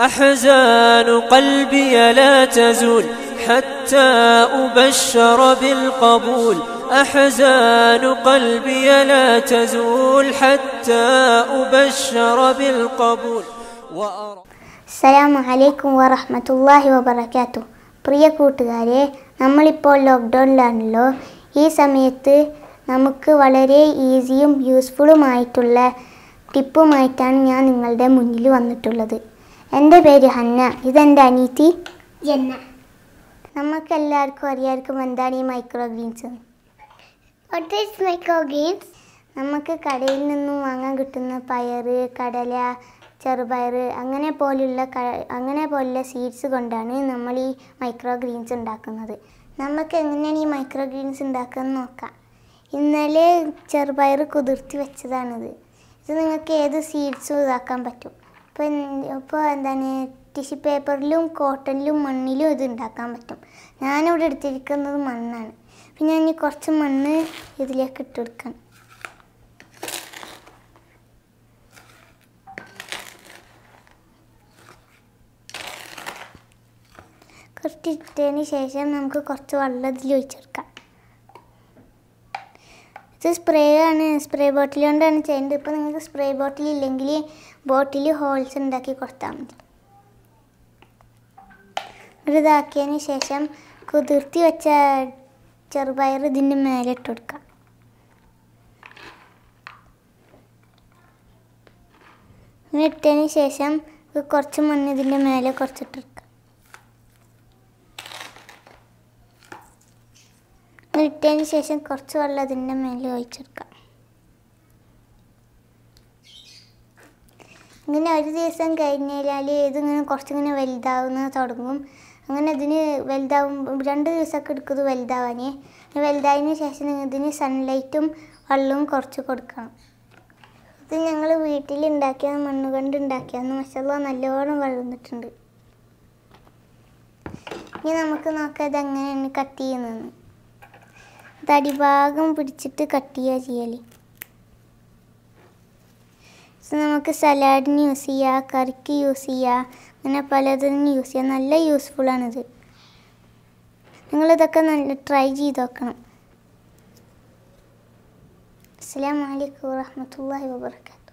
أحزان قلبي لا تزول حتى أبشر بالقبول أحزان قلبي لا تزول حتى أبشر بالقبول وأرى عليكم അലൈക്കും الله وبركاته പ്രിയ കൂട്ടുകാരെ നമ്മളിപ്പോൾ ലോക്ക്ഡൗണിലാണല്ലോ ഈ സമയത്ത് നമുക്ക് വളരെ ഈസിയും യൂസ്ഫുള്ളുമായിട്ടുള്ള ടിപ്പുമായിട്ടാണ് ഞാൻ നിങ്ങളുടെ മുന്നിൽ വന്നിട്ടുള്ളത് എൻ്റെ പേര് ഹന്ന ഇതെൻ്റെ അനീതി ജന്ന നമുക്കെല്ലാവർക്കും അറിയാർക്കും എന്താണ് ഈ മൈക്രോ ഗ്രീൻസ് മൈക്രോ ഗ്രീൻസ് നമുക്ക് കടയിൽ നിന്നും വാങ്ങാൻ കിട്ടുന്ന പയർ കടല ചെറുപയർ അങ്ങനെ പോലുള്ള അങ്ങനെ പോലുള്ള സീഡ്സ് കൊണ്ടാണ് നമ്മൾ ഈ മൈക്രോ ഗ്രീൻസ് ഉണ്ടാക്കുന്നത് നമുക്ക് എങ്ങനെയാണ് ഈ മൈക്രോ ഗ്രീൻസ് ഉണ്ടാക്കുന്നത് നോക്കാം ഇന്നലെ ചെറുപയർ കുതിർത്തി വെച്ചതാണിത് ഇത് നിങ്ങൾക്ക് ഏത് സീഡ്സും ഇതാക്കാൻ പറ്റും അപ്പം ഇപ്പോൾ എന്താണ് ടിഷ്യൂ പേപ്പറിലും കോട്ടണിലും മണ്ണിലും ഇത് ഉണ്ടാക്കാൻ പറ്റും ഞാനിവിടെ എടുത്തിരിക്കുന്നത് മണ്ണാണ് പിന്നെ ഞാൻ ഈ കുറച്ച് മണ്ണ് ഇതിലേക്ക് ഇട്ട് കൊടുക്കണം കുറച്ചിട്ടതിന് ശേഷം നമുക്ക് കുറച്ച് വെള്ളം ഇതിൽ ഒഴിച്ചെടുക്കാം ഇത് സ്പ്രേ ആണ് സ്പ്രേ ബോട്ടിൽ കൊണ്ടാണ് ചെയ്യേണ്ടത് ഇപ്പോൾ നിങ്ങൾക്ക് സ്പ്രേ ബോട്ടിൽ ഇല്ലെങ്കിൽ ബോട്ടിൽ ഹോൾസ് ഉണ്ടാക്കി കൊടുത്താൽ മതി ഒരു ഇതാക്കിയതിന് ശേഷം കുതിർത്തി വെച്ച ചെറുപയർ ഇതിൻ്റെ മേലെ ഇട്ട് കൊടുക്കാം ഇങ്ങനെ ഇട്ടതിന് ശേഷം കുറച്ച് മണ്ണ് ഇതിൻ്റെ മേലെ കുറച്ചിട്ടെടുക്കുക ഇട്ടതിന് ശേഷം കുറച്ച് വെള്ളം അതിൻ്റെ മേലെ ഒഴിച്ചെടുക്കാം ഇങ്ങനെ ഒരു ദിവസം കഴിഞ്ഞാൽ ഇതിങ്ങനെ കുറച്ചിങ്ങനെ വലുതാവുന്ന തുടങ്ങും അങ്ങനെ ഇതിന് വലുതാവും രണ്ട് ദിവസമൊക്കെ എടുക്കുന്നത് വലുതാവാൻ വലുതായതിന് ശേഷം ഇതിന് സൺലൈറ്റും വെള്ളവും കുറച്ച് കൊടുക്കണം ഇത് ഞങ്ങൾ വീട്ടിലുണ്ടാക്കിയ മണ്ണ് കൊണ്ട് ഉണ്ടാക്കിയാന്ന് മസാല നല്ലോണം വളർന്നിട്ടുണ്ട് ഇനി നമുക്ക് നോക്കാം ഇത് കട്ട് ചെയ്യുന്നതെന്ന് തടിഭാഗം പിടിച്ചിട്ട് കട്ട് ചെയ്യുക ചെയ്യൽ നമുക്ക് സലാഡിന് യൂസ് ചെയ്യുക കറിക്ക് യൂസ് ചെയ്യുക അങ്ങനെ പലതിനും യൂസ് ചെയ്യുക നല്ല ആണിത് നിങ്ങളിതൊക്കെ നല്ല ട്രൈ ചെയ്ത് നോക്കണം അസ്സാം വലൈക്കും വാഹമത്തല്ലാ വാബർക്കാത്തു